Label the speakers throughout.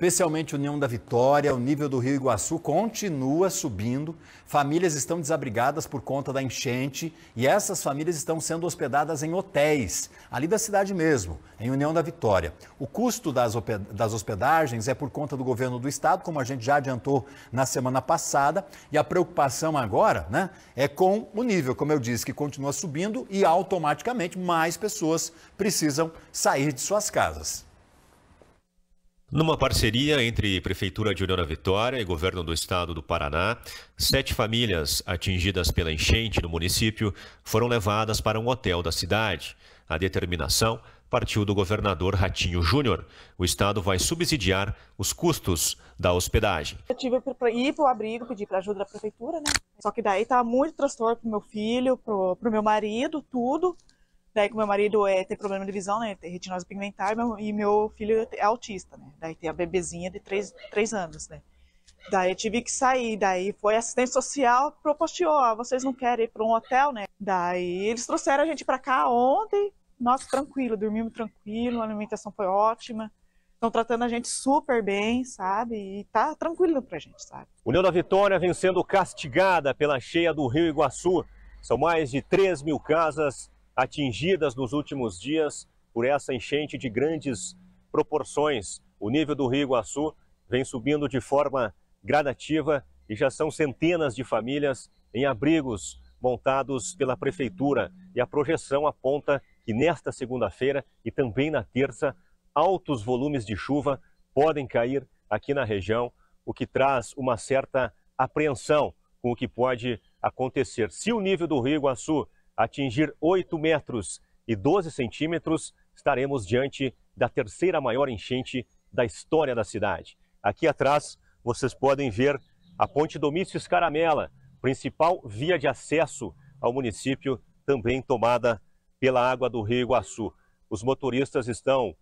Speaker 1: especialmente União da Vitória, o nível do Rio Iguaçu continua subindo. Famílias estão desabrigadas por conta da enchente e essas famílias estão sendo hospedadas em hotéis, ali da cidade mesmo, em União da Vitória. O custo das, hospedagens é por conta do governo do estado, como a gente já adiantou na semana passada, e a preocupação agora, né, é com o nível, como eu disse, que continua subindo e automaticamente mais pessoas precisam sair de suas casas. Numa
Speaker 2: parceria entre Prefeitura de União da Vitória e Governo do Estado do Paraná, sete famílias atingidas pela enchente no município foram levadas para um hotel da cidade. A determinação partiu do governador Ratinho Júnior. O Estado vai subsidiar os custos da hospedagem.
Speaker 3: Eu tive que ir para o abrigo, pedir para ajuda da prefeitura, né? Só que daí estava tá muito transtorno para o meu filho, para o meu marido, tudo. Daí, com meu marido é, tem problema de visão, né? Tem retinose pigmentar meu, e meu filho é autista, né? Daí tem a bebezinha de 3, três anos, né? Daí eu tive que sair. Daí foi assistente social, propostiou, ó vocês não querem ir para um hotel, né? Daí eles trouxeram a gente para cá ontem. nós tranquilo, dormimos tranquilo, a alimentação foi ótima. Estão tratando a gente super bem, sabe? E tá tranquilo pra gente, sabe?
Speaker 2: União da Vitória vem sendo castigada pela cheia do Rio Iguaçu. São mais de 3 mil casas atingidas nos últimos dias por essa enchente de grandes proporções. O nível do Rio Iguaçu vem subindo de forma gradativa e já são centenas de famílias em abrigos montados pela prefeitura. E a projeção aponta que nesta segunda-feira e também na terça, altos volumes de chuva podem cair aqui na região, o que traz uma certa apreensão com o que pode acontecer. Se o nível do Rio Iguaçu atingir 8 metros e 12 centímetros, estaremos diante da terceira maior enchente da história da cidade. Aqui atrás vocês podem ver a ponte Domício Escaramela, principal via de acesso ao município, também tomada pela água do Rio Iguaçu. Os motoristas estão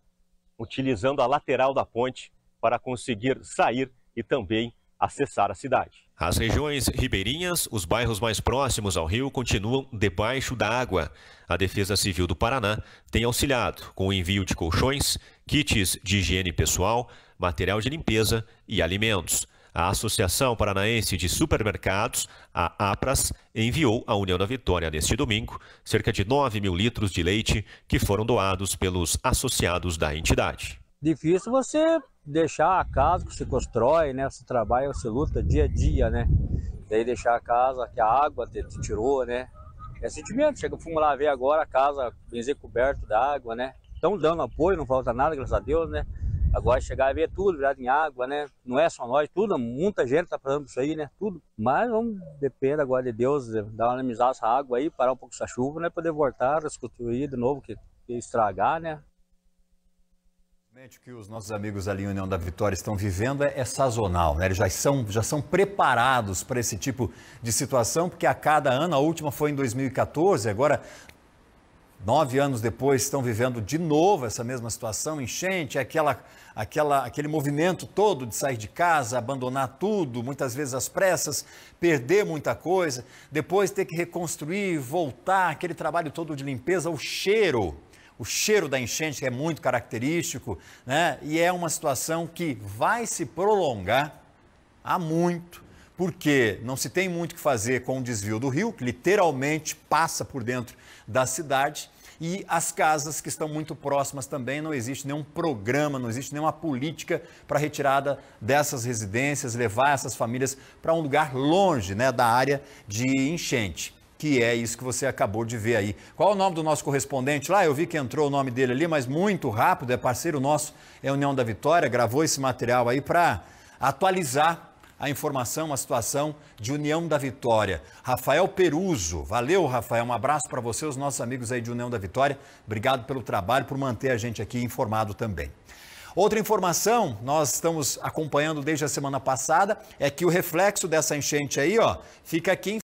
Speaker 2: utilizando a lateral da ponte para conseguir sair e também acessar a cidade. As regiões ribeirinhas, os bairros mais próximos ao rio, continuam debaixo da água. A Defesa Civil do Paraná tem auxiliado com o envio de colchões, kits de higiene pessoal, material de limpeza e alimentos. A Associação Paranaense de Supermercados, a APRAS, enviou à União da Vitória neste domingo cerca de 9 mil litros de leite que foram doados pelos associados da entidade. Difícil você deixar a casa que se constrói, né? Se trabalha, se luta dia a dia, né? Daí deixar a casa que a água te, te tirou, né? É sentimento. Chega, fomos lá ver agora a casa bem coberto da água, né? Estão dando apoio, não falta nada, graças a Deus, né? Agora chegar a ver tudo virado em água, né? Não é só nós, tudo, muita gente tá fazendo isso aí, né? Tudo. Mas vamos, depende agora de Deus, dar uma amenizar essa água aí, parar um pouco essa chuva, né? Poder voltar, reconstruir de novo, que, que estragar, né?
Speaker 1: o que os nossos amigos ali União da Vitória estão vivendo é, é sazonal, né? Eles já são, já são preparados para esse tipo de situação, porque a cada ano, a última foi em 2014, agora Nove anos depois estão vivendo de novo essa mesma situação, enchente, é aquela, aquela, aquele movimento todo de sair de casa, abandonar tudo, muitas vezes às pressas, perder muita coisa, depois ter que reconstruir, voltar, aquele trabalho todo de limpeza, o cheiro o cheiro da enchente é muito característico, né? E é uma situação que vai se prolongar há muito, porque não se tem muito o que fazer com o desvio do rio, que literalmente passa por dentro da cidade. E as casas que estão muito próximas também, não existe nenhum programa, não existe nenhuma política para retirada dessas residências, levar essas famílias para um lugar longe né, da área de enchente que é isso que você acabou de ver aí. Qual é o nome do nosso correspondente lá? Eu vi que entrou o nome dele ali, mas muito rápido, é parceiro nosso, é União da Vitória, gravou esse material aí para atualizar a informação, a situação de União da Vitória. Rafael Peruso, valeu Rafael, um abraço para você, os nossos amigos aí de União da Vitória, obrigado pelo trabalho, por manter a gente aqui informado também. Outra informação, nós estamos acompanhando desde a semana passada, é que o reflexo dessa enchente aí, ó, fica aqui em